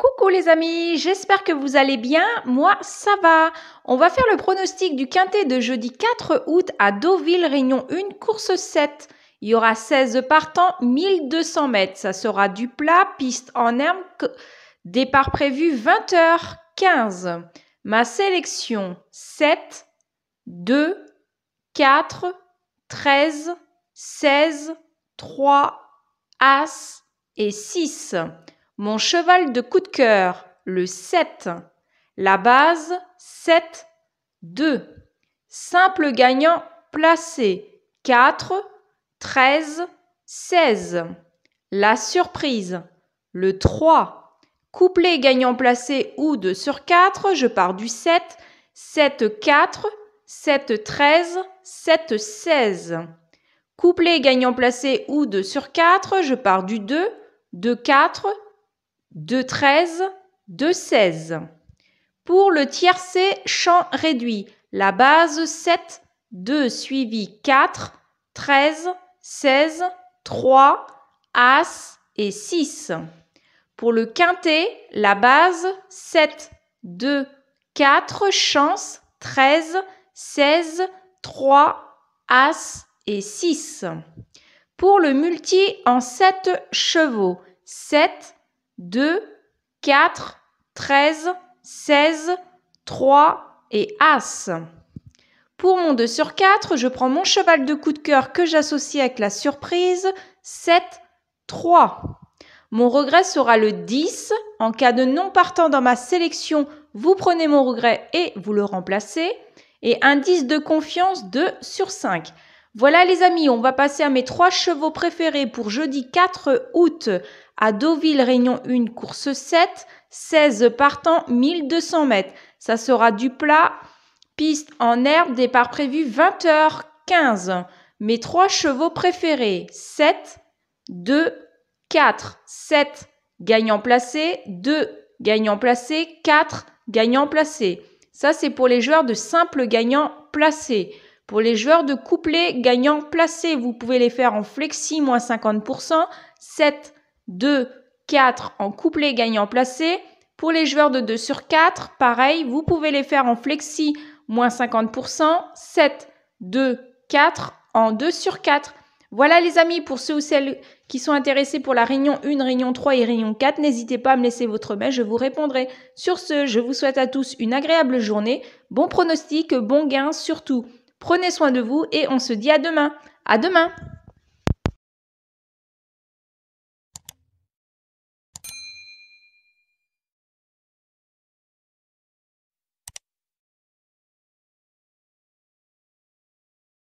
Coucou les amis, j'espère que vous allez bien. Moi, ça va. On va faire le pronostic du quintet de jeudi 4 août à Deauville, Réunion 1, course 7. Il y aura 16 partants, 1200 mètres. Ça sera du plat, piste en herbe, départ prévu 20h15. Ma sélection 7, 2, 4, 13, 16, 3, As et 6. Mon cheval de coup de cœur, le 7. La base, 7, 2. Simple gagnant placé, 4, 13, 16. La surprise, le 3. Couplé gagnant placé ou 2 sur 4, je pars du 7, 7, 4, 7, 13, 7, 16. Couplé gagnant placé ou 2 sur 4, je pars du 2, 2, 4, 2 13, 2 16. Pour le tiercé champ réduit, la base 7, 2 suivi 4, 13, 16, 3, As et 6. Pour le quintet, la base 7, 2, 4, chance 13, 16, 3, As et 6. Pour le multi en 7 chevaux, 7, 2, 4, 13, 16, 3 et As. Pour mon 2 sur 4, je prends mon cheval de coup de cœur que j'associe avec la surprise, 7, 3. Mon regret sera le 10. En cas de non partant dans ma sélection, vous prenez mon regret et vous le remplacez. Et un 10 de confiance 2 sur 5. Voilà les amis, on va passer à mes trois chevaux préférés pour jeudi 4 août à Deauville, Réunion 1, course 7, 16 partants, 1200 mètres. Ça sera du plat, piste en herbe, départ prévu 20h15. Mes trois chevaux préférés, 7, 2, 4, 7, gagnant placé, 2, gagnant placé, 4, gagnant placé. Ça, c'est pour les joueurs de simple gagnant placé. Pour les joueurs de couplet gagnant placé, vous pouvez les faire en flexi moins 50%, 7, 2, 4 en couplet gagnant placé. Pour les joueurs de 2 sur 4, pareil, vous pouvez les faire en flexi moins 50%, 7, 2, 4 en 2 sur 4. Voilà les amis, pour ceux ou celles qui sont intéressés pour la réunion 1, réunion 3 et réunion 4, n'hésitez pas à me laisser votre mail, je vous répondrai. Sur ce, je vous souhaite à tous une agréable journée, bon pronostic, bon gain surtout. Prenez soin de vous et on se dit à demain. À demain!